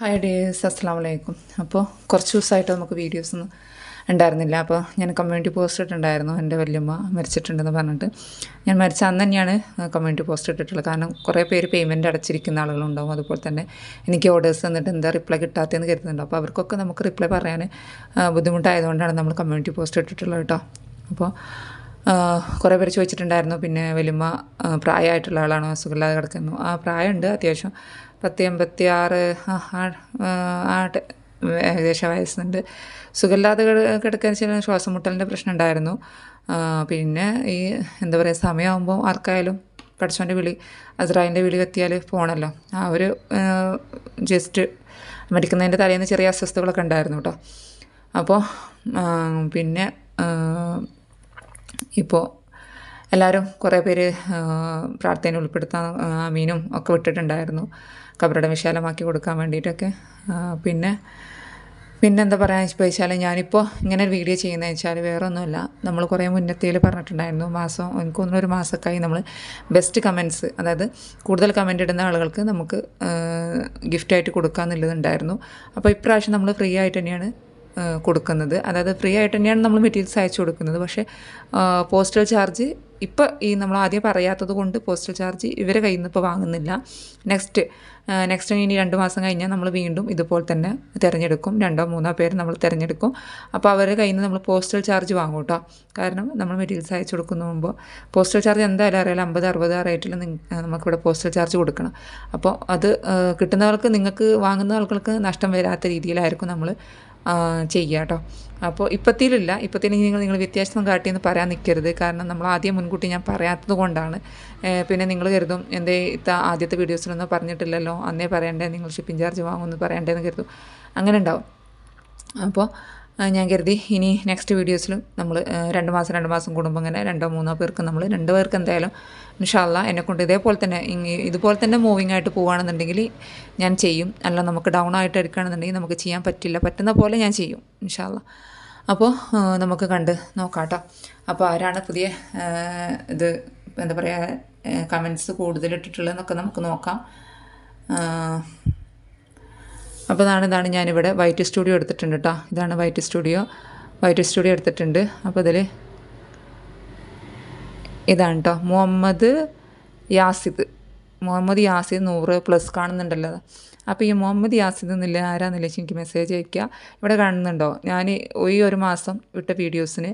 hi days അസ്സാം വലൈക്കും അപ്പോൾ കുറച്ച് ദിവസമായിട്ട് നമുക്ക് വീഡിയോസ് ഒന്നും ഉണ്ടായിരുന്നില്ല അപ്പോൾ ഞാൻ കമ്മ്യൂണിറ്റി പോസ്റ്റ് ഇട്ടിട്ടുണ്ടായിരുന്നു എൻ്റെ വല്യമ്മ മരിച്ചിട്ടുണ്ടെന്ന് പറഞ്ഞിട്ട് ഞാൻ മരിച്ച അന്ന് തന്നെയാണ് കമ്മ്യൂണിറ്റി പോസ്റ്റ് ഇട്ടിട്ടുള്ളത് കാരണം കുറേ പേര് പേയ്മെൻറ്റ് അടച്ചിരിക്കുന്ന ആളുകളുണ്ടാവും അതുപോലെ തന്നെ എനിക്ക് ഓർഡേഴ്സ് തന്നിട്ട് എന്താ റിപ്ലൈ കിട്ടാത്തതെന്ന് കരുതുന്നുണ്ട് അപ്പോൾ അവർക്കൊക്കെ നമുക്ക് റിപ്ലൈ പറയാൻ ബുദ്ധിമുട്ടായതുകൊണ്ടാണ് നമ്മൾ കമ്മ്യൂണിറ്റി പോസ്റ്റ് ഇട്ടിട്ടുള്ളത് കേട്ടോ അപ്പോൾ കുറേ പേര് ചോദിച്ചിട്ടുണ്ടായിരുന്നു പിന്നെ വലിയ പ്രായമായിട്ടുള്ള ആളാണോ അസുഖമില്ലാതെ കിടക്കുന്നു ആ പ്രായമുണ്ട് അത്യാവശ്യം പത്തി എൺപത്തി ആറ് ആട്ട് ഏകദേശം വയസ്സുണ്ട് സുഖമില്ലാതെ കിടക്കാൻ ചില ശ്വാസം മുട്ടലിൻ്റെ പ്രശ്നം ഉണ്ടായിരുന്നു പിന്നെ ഈ എന്താ പറയുക സമയമാകുമ്പോൾ ആർക്കായാലും കടച്ചോൻ്റെ വിളി അസ്രായിൻ്റെ വിളി കത്തിയാൽ പോകണമല്ലോ ആ ഒരു ജസ്റ്റ് മരിക്കുന്നതിൻ്റെ തലേന്ന് ചെറിയ അസ്വസ്ഥതകളൊക്കെ ഉണ്ടായിരുന്നു കേട്ടോ അപ്പോൾ പിന്നെ ഇപ്പോൾ എല്ലാവരും കുറേ പേര് പ്രാർത്ഥനയിൽ ഉൾപ്പെടുത്താൻ മീനും ഒക്കെ വിട്ടിട്ടുണ്ടായിരുന്നു കബറടം വിശാലമാക്കി കൊടുക്കാൻ വേണ്ടിയിട്ടൊക്കെ പിന്നെ പിന്നെ എന്താ പറയുക ഇപ്പോൾ വെച്ചാൽ ഞാനിപ്പോൾ ഇങ്ങനെ ഒരു വീഡിയോ ചെയ്യുന്നത് വെച്ചാൽ വേറൊന്നുമില്ല നമ്മൾ കുറേ മുന്നത്തേൽ പറഞ്ഞിട്ടുണ്ടായിരുന്നു മാസം എനിക്കൊന്നും ഒരു മാസക്കായി നമ്മൾ ബെസ്റ്റ് കമൻസ് അതായത് കൂടുതൽ കമൻ്റ് ഇടുന്ന ആളുകൾക്ക് നമുക്ക് ഗിഫ്റ്റായിട്ട് കൊടുക്കാമെന്നുള്ളതുണ്ടായിരുന്നു അപ്പോൾ ഇപ്രാവശ്യം നമ്മൾ ഫ്രീ ആയിട്ട് തന്നെയാണ് കൊടുക്കുന്നത് അതായത് ഫ്രീ ആയിട്ട് തന്നെയാണ് നമ്മൾ മെറ്റീരിയൽസ് അയച്ചു കൊടുക്കുന്നത് പക്ഷേ പോസ്റ്റൽ ചാർജ് ഇപ്പോൾ ഈ നമ്മൾ ആദ്യം പറയാത്തത് കൊണ്ട് പോസ്റ്റൽ ചാർജ് ഇവരെ കയ്യിൽ നിന്ന് ഇപ്പോൾ വാങ്ങുന്നില്ല നെക്സ്റ്റ് നെക്സ്റ്റ് ഇനി രണ്ട് മാസം കഴിഞ്ഞാൽ നമ്മൾ വീണ്ടും ഇതുപോലെ തന്നെ തിരഞ്ഞെടുക്കും രണ്ടോ മൂന്നോ പേര് നമ്മൾ തിരഞ്ഞെടുക്കും അപ്പോൾ അവരുടെ കയ്യിൽ നിന്ന് നമ്മൾ പോസ്റ്റൽ ചാർജ് വാങ്ങും കേട്ടോ കാരണം നമ്മൾ മെറ്റീരിയൽസ് അയച്ചു കൊടുക്കുന്ന മുമ്പ് പോസ്റ്റൽ ചാർജ് എന്തായാലും അറിയാലോ അമ്പത് അറുപത് ആ റേറ്റിൽ നമുക്കിവിടെ പോസ്റ്റൽ ചാർജ് കൊടുക്കണം അപ്പോൾ അത് കിട്ടുന്നവർക്ക് നിങ്ങൾക്ക് വാങ്ങുന്ന ആൾക്കാർക്ക് നഷ്ടം വരാത്ത രീതിയിലായിരിക്കും നമ്മൾ ചെയ്യുക കേട്ടോ അപ്പോൾ ഇപ്പത്തിലില്ല ഇപ്പത്തിന് നിങ്ങൾ നിങ്ങൾ വ്യത്യാസം കാട്ടിയെന്ന് പറയാൻ നിൽക്കരുത് കാരണം നമ്മൾ ആദ്യം മുൻകൂട്ടി ഞാൻ പറയാത്തത് കൊണ്ടാണ് പിന്നെ നിങ്ങൾ കരുതും എൻ്റെ ഇത്ത ആദ്യത്തെ വീഡിയോസിലൊന്നും പറഞ്ഞിട്ടില്ലല്ലോ അന്നേ പറയണ്ടേ നിങ്ങൾ ഷിപ്പിംഗ് ചാർജ് വാങ്ങുമെന്ന് പറയണ്ടേന്ന് കരുതും അങ്ങനെ ഉണ്ടാവും അപ്പോൾ ഞാൻ കരുതി ഇനി നെക്സ്റ്റ് വീഡിയോസിൽ നമ്മൾ രണ്ട് മാസം രണ്ട് മാസം കൂടുമ്പോൾ ഇങ്ങനെ രണ്ടോ മൂന്നോ പേർക്ക് നമ്മൾ രണ്ട് പേർക്ക് എന്തായാലും ഇൻഷാല്ല എന്നെക്കൊണ്ട് ഇതേപോലെ തന്നെ ഇതുപോലെ തന്നെ മൂവിങ് ആയിട്ട് പോവുകയാണെന്നുണ്ടെങ്കിൽ ഞാൻ ചെയ്യും അല്ല നമുക്ക് ഡൗൺ ആയിട്ട് എടുക്കുകയാണെന്നുണ്ടെങ്കിൽ നമുക്ക് ചെയ്യാൻ പറ്റില്ല പറ്റുന്ന പോലെ ഞാൻ ചെയ്യും ഇൻഷാല്ല അപ്പോൾ നമുക്ക് കണ്ട് നോക്കാട്ടോ അപ്പോൾ ആരാണ് പുതിയ ഇത് എന്താ പറയുക കമൻസ് കൂടുതൽ നമുക്ക് നോക്കാം അപ്പോൾ ഇതാണ് ഇതാണ് ഞാനിവിടെ വൈറ്റ് സ്റ്റുഡിയോ എടുത്തിട്ടുണ്ട് കേട്ടോ ഇതാണ് വൈറ്റ് സ്റ്റുഡിയോ വൈറ്റ് സ്റ്റുഡിയോ എടുത്തിട്ടുണ്ട് അപ്പോൾ ഇതിൽ ഇതാണ് കേട്ടോ മുഹമ്മദ് യാസിദ് മുഹമ്മദ് യാസിദ് നൂറ് പ്ലസ് കാണുന്നുണ്ടല്ലോ അപ്പോൾ ഈ മുഹമ്മദ് യാസിദ് എന്നില്ല ആരാന്നില്ല എനിക്ക് മെസ്സേജ് അയക്കുക ഇവിടെ കാണുന്നുണ്ടോ ഞാൻ ഈ ഒരു മാസം വിട്ട വീഡിയോസിന്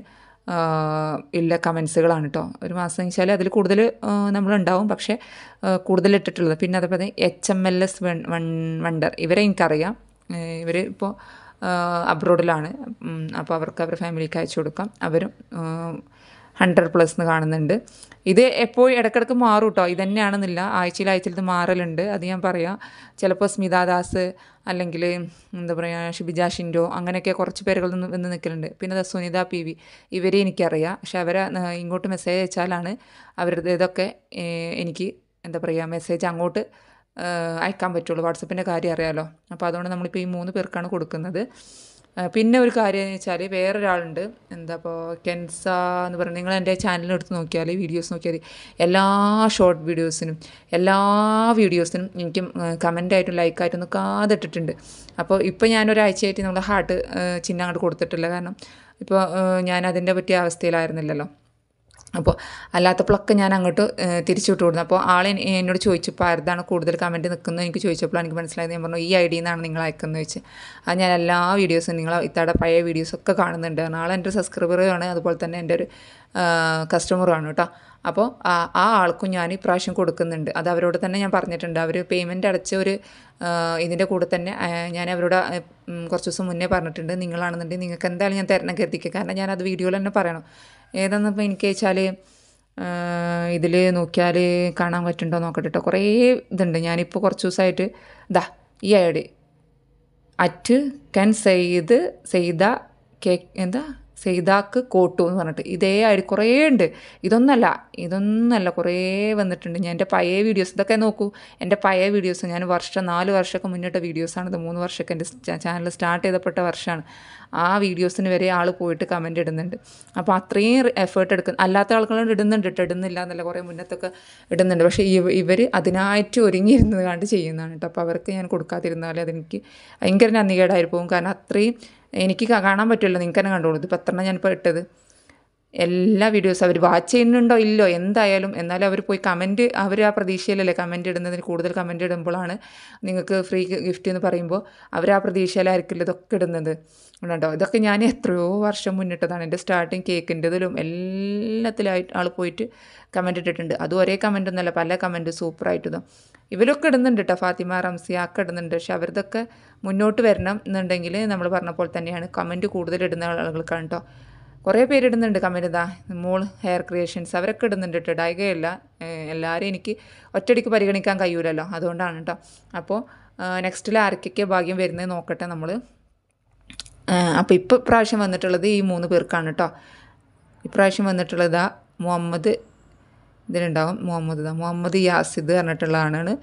ഉള്ള കമൻസുകളാണ് കേട്ടോ ഒരു മാസം വെച്ചാൽ അതിൽ കൂടുതൽ നമ്മളുണ്ടാവും പക്ഷേ കൂടുതൽ ഇട്ടിട്ടുള്ളത് പിന്നെ അതേപോലെ H M L S one wonder ഇവരെ എനിക്കറിയാം ഇവർ ഇപ്പോൾ അബ്രോഡിലാണ് അപ്പോൾ അവർക്ക് അവരുടെ ഫാമിലിക്ക് അയച്ചു കൊടുക്കാം അവരും ഹൺഡ്രഡ് പ്ലസ് എന്ന് കാണുന്നുണ്ട് ഇത് എപ്പോഴും ഇടക്കിടക്ക് മാറും കേട്ടോ ഇതന്നെയാണെന്നില്ല ആഴ്ചയിൽ ആഴ്ചയിൽ ഇത് മാറലുണ്ട് അത് ഞാൻ പറയാം ചിലപ്പോൾ സ്മിതാദാസ് അല്ലെങ്കിൽ എന്താ പറയുക ഷിബിജ ഷിൻഡോ അങ്ങനെയൊക്കെ കുറച്ച് പേരുകൾ നിന്ന് വന്ന് നിൽക്കലുണ്ട് പിന്നെ സുനിത പി വി ഇവരെ എനിക്കറിയാം പക്ഷെ അവരെ ഇങ്ങോട്ട് മെസ്സേജ് അയച്ചാലാണ് അവരുടെ ഇതൊക്കെ എനിക്ക് എന്താ പറയുക മെസ്സേജ് അങ്ങോട്ട് അയക്കാൻ പറ്റുള്ളൂ വാട്സപ്പിൻ്റെ കാര്യം അറിയാമല്ലോ അപ്പോൾ അതുകൊണ്ട് നമ്മളിപ്പോൾ ഈ മൂന്ന് പേർക്കാണ് കൊടുക്കുന്നത് പിന്നെ ഒരു കാര്യം വെച്ചാൽ വേറൊരാളുണ്ട് എന്താ ഇപ്പോൾ കെൻസ എന്ന് പറഞ്ഞ നിങ്ങൾ എൻ്റെ ചാനലിനെടുത്ത് നോക്കിയാൽ വീഡിയോസ് നോക്കിയാൽ എല്ലാ ഷോർട്ട് വീഡിയോസിനും എല്ലാ വീഡിയോസിനും എനിക്ക് കമൻ്റായിട്ടും ലൈക്കായിട്ടും നോക്കാതെ ഇട്ടിട്ടുണ്ട് അപ്പോൾ ഇപ്പോൾ ഞാനൊരാഴ്ചയായിട്ട് നമ്മൾ ഹാർട്ട് ചിഹ്നം അങ്ങോട്ട് കൊടുത്തിട്ടില്ല കാരണം ഇപ്പോൾ ഞാൻ അതിൻ്റെ പറ്റിയ അവസ്ഥയിലായിരുന്നില്ലല്ലോ അപ്പോൾ അല്ലാത്തപ്പോഴൊക്കെ ഞാൻ അങ്ങോട്ട് തിരിച്ചുവിട്ട് കൊടുത്തു അപ്പോൾ ആൾ എന്നോട് ചോദിച്ചു ഇപ്പോൾ ആരുതാണ് കൂടുതൽ കമൻറ്റ് നിൽക്കുന്നത് എനിക്ക് ചോദിച്ചപ്പോൾ എനിക്ക് മനസ്സിലായത് ഞാൻ പറഞ്ഞു ഈ ഐ ഡിയിൽ നിന്നാണ് നിങ്ങൾ അയക്കുന്നത് വെച്ച് അത് ഞാൻ എല്ലാ വീഡിയോസും നിങ്ങൾ ഇത്താടെ പഴയ വീഡിയോസൊക്കെ കാണുന്നുണ്ട് ആൾ എൻ്റെ സബ്സ്ക്രൈബറുമാണ് അതുപോലെ തന്നെ എൻ്റെ ഒരു കസ്റ്റമറുമാണ് കേട്ടോ അപ്പോൾ ആ ആൾക്കും ഞാൻ ഇപ്രാവശ്യം കൊടുക്കുന്നുണ്ട് അത് അവരോട് തന്നെ ഞാൻ പറഞ്ഞിട്ടുണ്ട് അവർ പേയ്മെൻറ്റ് അടച്ച ഒരു ഇതിൻ്റെ കൂടെ തന്നെ ഞാൻ അവരോട് കുറച്ച് ദിവസം മുന്നേ പറഞ്ഞിട്ടുണ്ട് നിങ്ങളാണെന്നുണ്ടെങ്കിൽ നിങ്ങൾക്ക് എന്തായാലും ഞാൻ തരണം കരുതിക്കുക കാരണം ഞാനത് വീഡിയോയിൽ തന്നെ പറയണം ഏതാണെന്നിപ്പോൾ എനിക്ക് വെച്ചാൽ ഇതിൽ നോക്കിയാൽ കാണാൻ പറ്റുന്നുണ്ടോ നോക്കട്ടെ കേട്ടോ കുറേ ഇതുണ്ട് ഞാനിപ്പോൾ കുറച്ച് ദിവസമായിട്ട് ദാ ഈ ഐ അറ്റ് കൻ സെയ്ത് സെയ്ത കെ എന്താ സെയ്താക്ക് കോട്ടു എന്ന് പറഞ്ഞിട്ട് ഇതേ ആയിട്ട് കുറേ ഉണ്ട് ഇതൊന്നല്ല ഇതൊന്നല്ല കുറേ വന്നിട്ടുണ്ട് ഞാൻ എൻ്റെ പഴയ വീഡിയോസ് ഇതൊക്കെ നോക്കൂ എൻ്റെ പഴയ വീഡിയോസ് ഞാൻ വർഷം നാല് വർഷമൊക്കെ മുന്നിട്ട വീഡിയോസാണ് ഇത് മൂന്ന് വർഷമൊക്കെ എൻ്റെ ചാനൽ സ്റ്റാർട്ട് ചെയ്തപ്പെട്ട വർഷമാണ് ആ വീഡിയോസിന് വരെ ആൾ പോയിട്ട് കമൻ്റ് ഇടുന്നുണ്ട് അപ്പോൾ അത്രയും എഫേർട്ട് എടുക്കുന്നു അല്ലാത്ത ആൾക്കാരോട് ഇടുന്നുണ്ട് ഇട്ട് ഇടുന്നില്ല എന്നല്ല കുറേ മുന്നത്തൊക്കെ ഇടുന്നുണ്ട് പക്ഷേ ഇവർ അതിനായിട്ട് ഒരുങ്ങിയിരുന്നത് കണ്ട് ചെയ്യുന്നതാണ് കേട്ടോ അപ്പോൾ അവർക്ക് ഞാൻ കൊടുക്കാതിരുന്നാൽ അതെനിക്ക് ഭയങ്കര നന്ദികേടായി പോകും കാരണം അത്രയും എനിക്ക് കാണാൻ പറ്റുമല്ലോ നിങ്ങൾക്ക് തന്നെ കണ്ടോളൂ ഇത് പത്തെണ്ണം ഞാൻ ഇട്ടത് എല്ലാ വീഡിയോസ് അവർ വാച്ച് ചെയ്യുന്നുണ്ടോ ഇല്ലോ എന്തായാലും എന്നാലും അവർ പോയി കമൻറ്റ് അവർ ആ പ്രതീക്ഷയിലല്ലേ കമൻറ്റ് ഇടുന്നതിന് കൂടുതൽ കമൻറ്റ് ഇടുമ്പോഴാണ് നിങ്ങൾക്ക് ഫ്രീ ഗിഫ്റ്റ് എന്ന് പറയുമ്പോൾ അവർ ആ പ്രതീക്ഷയിലായിരിക്കില്ല ഇതൊക്കെ ഇടുന്നത് ഉണ്ടോ ഇതൊക്കെ ഞാൻ എത്രയോ വർഷം മുന്നിട്ടതാണ് എൻ്റെ സ്റ്റാർട്ടിങ് കേക്കിൻ്റെതിലും എല്ലാത്തിലായിട്ട് ആൾ പോയിട്ട് കമൻറ്റ് ഇട്ടിട്ടുണ്ട് അത് ഒരേ കമൻ്റ് ഒന്നുമല്ല പല കമൻറ്റ് സൂപ്പറായിട്ടതും ഇവരൊക്കെ ഇടുന്നുണ്ട് കേട്ടോ ഫാത്തിമ റംസി ആക്കെ ഇടുന്നുണ്ട് പക്ഷെ അവരിതൊക്കെ മുന്നോട്ട് വരണം എന്നുണ്ടെങ്കിൽ നമ്മൾ പറഞ്ഞ പോലെ തന്നെയാണ് കമൻറ്റ് കൂടുതൽ ഇടുന്ന ആളുകൾക്കാണ് കേട്ടോ കുറേ പേരിടുന്നുണ്ട് കമൻറ്റ് ഇതാ മോൾ ഹെയർ ക്രിയേഷൻസ് അവരൊക്കെ ഇടുന്നുണ്ട് കേട്ടോ ഡൈകയല്ല എല്ലാവരും എനിക്ക് ഒറ്റടിക്ക് പരിഗണിക്കാൻ കഴിയൂലല്ലോ അതുകൊണ്ടാണ് കേട്ടോ അപ്പോൾ നെക്സ്റ്റിൽ ആർക്കൊക്കെ ഭാഗ്യം വരുന്നത് നോക്കട്ടെ നമ്മൾ അപ്പോൾ ഇപ്പോൾ പ്രാവശ്യം വന്നിട്ടുള്ളത് ഈ മൂന്ന് പേർക്കാണ് കേട്ടോ ഇപ്രാവശ്യം വന്നിട്ടുള്ളത് മുഹമ്മദ് ഇതിനുണ്ടാവും മുഹമ്മദ് മുഹമ്മദ് യാസിദ് പറഞ്ഞിട്ടുള്ള ആളാണ്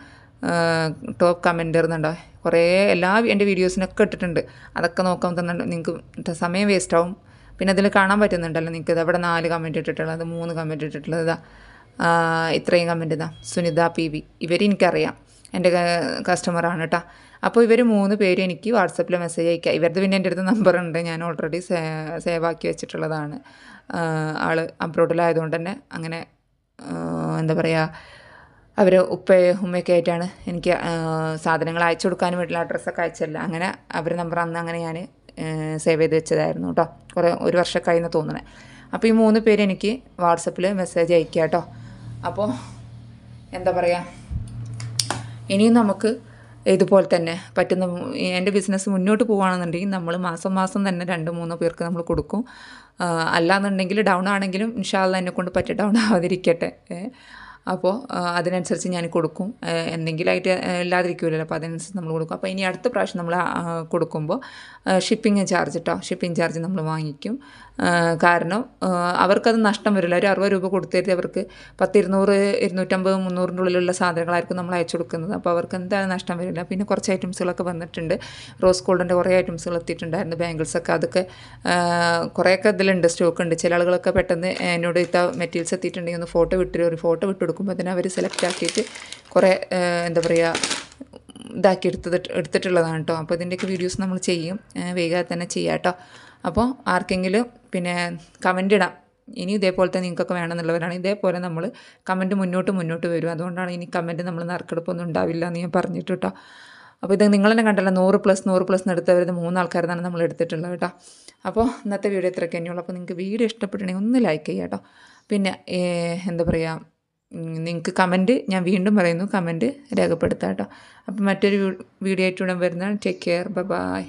ടോപ്പ് കമൻ്റർ എന്നുണ്ടോ കുറേ എല്ലാ എൻ്റെ വീഡിയോസിനൊക്കെ ഇട്ടിട്ടുണ്ട് അതൊക്കെ നോക്കാൻ തന്നെ നിങ്ങൾക്ക് സമയം വേസ്റ്റാവും പിന്നെ അതിൽ കാണാൻ പറ്റുന്നുണ്ടല്ലോ നിങ്ങൾക്ക് അവിടെ നാല് കമൻറ്റ് ഇട്ടിട്ടുള്ളത് മൂന്ന് കമൻറ്റ് ഇട്ടിട്ടുള്ളത് ഇതാ ഇത്രയും കമൻറ്റ് ഇതാ സുനിത പി വി ഇവർ എനിക്കറിയാം എൻ്റെ കസ്റ്റമറാണ് കേട്ടോ അപ്പോൾ ഇവർ മൂന്ന് പേര് എനിക്ക് വാട്സപ്പിൽ മെസ്സേജ് അയക്കുക ഇവരുടെ പിന്നെ എൻ്റെ അടുത്ത് നമ്പർ ഉണ്ട് ഞാൻ ഓൾറെഡി സേവ് ആക്കി വെച്ചിട്ടുള്ളതാണ് ആൾ അബ്രോഡിലായതുകൊണ്ട് തന്നെ അങ്ങനെ എന്താ പറയുക അവർ ഉപ്പയെ ഉമ്മയൊക്കെ ആയിട്ടാണ് എനിക്ക് സാധനങ്ങൾ അയച്ചു കൊടുക്കാനും വീട്ടിൽ അഡ്രസ്സൊക്കെ അയച്ചല്ല അങ്ങനെ അവരുടെ നമ്പർ അന്ന് അങ്ങനെ ഞാൻ സേവ് ചെയ്ത് വെച്ചതായിരുന്നു കേട്ടോ കുറേ ഒരു വർഷം ആയിരുന്നു തോന്നണേ അപ്പോൾ ഈ മൂന്ന് പേര് എനിക്ക് വാട്സപ്പിൽ മെസ്സേജ് അയക്കുക കേട്ടോ അപ്പോൾ എന്താ പറയുക ഇനിയും നമുക്ക് ഇതുപോലെ തന്നെ പറ്റുന്ന എൻ്റെ ബിസിനസ് മുന്നോട്ട് പോകുകയാണെന്നുണ്ടെങ്കിൽ നമ്മൾ മാസം മാസം തന്നെ രണ്ട് മൂന്നോ പേർക്ക് നമ്മൾ കൊടുക്കും അല്ലാന്നുണ്ടെങ്കിൽ ഡൗൺ ആണെങ്കിലും ഇൻഷാല്ല എന്നെ കൊണ്ട് പറ്റി ഡൗൺ ആവാതിരിക്കട്ടെ അപ്പോൾ അതിനനുസരിച്ച് ഞാൻ കൊടുക്കും എന്തെങ്കിലുമായിട്ട് ഇല്ലാതിരിക്കുമല്ലോ അപ്പോൾ അതിനനുസരിച്ച് നമ്മൾ കൊടുക്കും അപ്പോൾ ഇനി അടുത്ത പ്രാവശ്യം നമ്മൾ കൊടുക്കുമ്പോൾ ഷിപ്പിംഗ് ചാർജ് കേട്ടോ ഷിപ്പിംഗ് ചാർജ് നമ്മൾ വാങ്ങിക്കും കാരണം അവർക്കത് നഷ്ടം വരില്ല ഒരു അറുപത് രൂപ കൊടുത്തിരുത്തി അവർക്ക് പത്ത് ഇരുന്നൂറ് ഇരുന്നൂറ്റമ്പത് മുന്നൂറിൻ്റെ ഉള്ളിലുള്ള സാധനങ്ങളായിരിക്കും നമ്മൾ അയച്ചു കൊടുക്കുന്നത് അപ്പോൾ അവർക്ക് എന്തായാലും നഷ്ടം വരില്ല പിന്നെ കുറച്ച് ഐറ്റംസുകളൊക്കെ വന്നിട്ടുണ്ട് റോസ് ഗോൾഡിൻ്റെ കുറേ ഐറ്റംസുകൾ എത്തിയിട്ടുണ്ടായിരുന്നു ബാങ്കിൾസൊക്കെ അതൊക്കെ കുറേയൊക്കെ ഇതിലുണ്ട് സ്റ്റോക്ക് ഉണ്ട് ചില ആളുകളൊക്കെ പെട്ടെന്ന് എന്നോട് ഇത്ത മെറ്റീരിയൽസ് എത്തിയിട്ടുണ്ടെങ്കിൽ ഒന്ന് ഫോട്ടോ വിട്ടു ഒരു ഫോട്ടോ വിട്ടു കൊടുക്കുമ്പോൾ തന്നെ അവർ സെലക്ട് ആക്കിയിട്ട് കുറേ എന്താ പറയുക ഇതാക്കി എടുത്തിട്ട് എടുത്തിട്ടുള്ളതാണ് കേട്ടോ അപ്പോൾ ഇതിൻ്റെയൊക്കെ വീഡിയോസ് നമ്മൾ ചെയ്യും വേഗം തന്നെ ചെയ്യാം കേട്ടോ അപ്പോൾ ആർക്കെങ്കിലും പിന്നെ കമൻ്റ് ഇടാം ഇനി ഇതേപോലത്തെ നിങ്ങൾക്കൊക്കെ വേണമെന്നുള്ളവരാണ് ഇതേപോലെ നമ്മൾ കമൻറ്റ് മുന്നോട്ട് മുന്നോട്ട് വരും അതുകൊണ്ടാണ് ഇനി കമൻറ്റ് നമ്മൾ നറുക്കെടുപ്പൊന്നും ഉണ്ടാവില്ല എന്ന് ഞാൻ പറഞ്ഞിട്ട് കേട്ടോ അപ്പോൾ ഇത് നിങ്ങൾ തന്നെ കണ്ടല്ലോ നൂറ് പ്ലസ് നൂറ് പ്ലസ് എടുത്തവരുന്ന മൂന്ന് ആൾക്കാരെന്നാണ് നമ്മൾ എടുത്തിട്ടുള്ളത് കേട്ടോ അപ്പോൾ ഇന്നത്തെ വീഡിയോ ഇത്രയൊക്കെ തന്നെയുള്ളൂ അപ്പോൾ നിങ്ങൾക്ക് വീഡിയോ ഇഷ്ടപ്പെട്ടിട്ടുണ്ടെങ്കിൽ ഒന്ന് ലൈക്ക് ചെയ്യാം കേട്ടോ പിന്നെ എന്താ പറയുക നിങ്ങൾക്ക് കമൻറ്റ് ഞാൻ വീണ്ടും പറയുന്നു കമൻറ്റ് രേഖപ്പെടുത്താം കേട്ടോ അപ്പോൾ മറ്റൊരു വീഡിയോ ആയിട്ടുടൻ വരുന്നതാണ് ടേക്ക് കെയർ ബൈ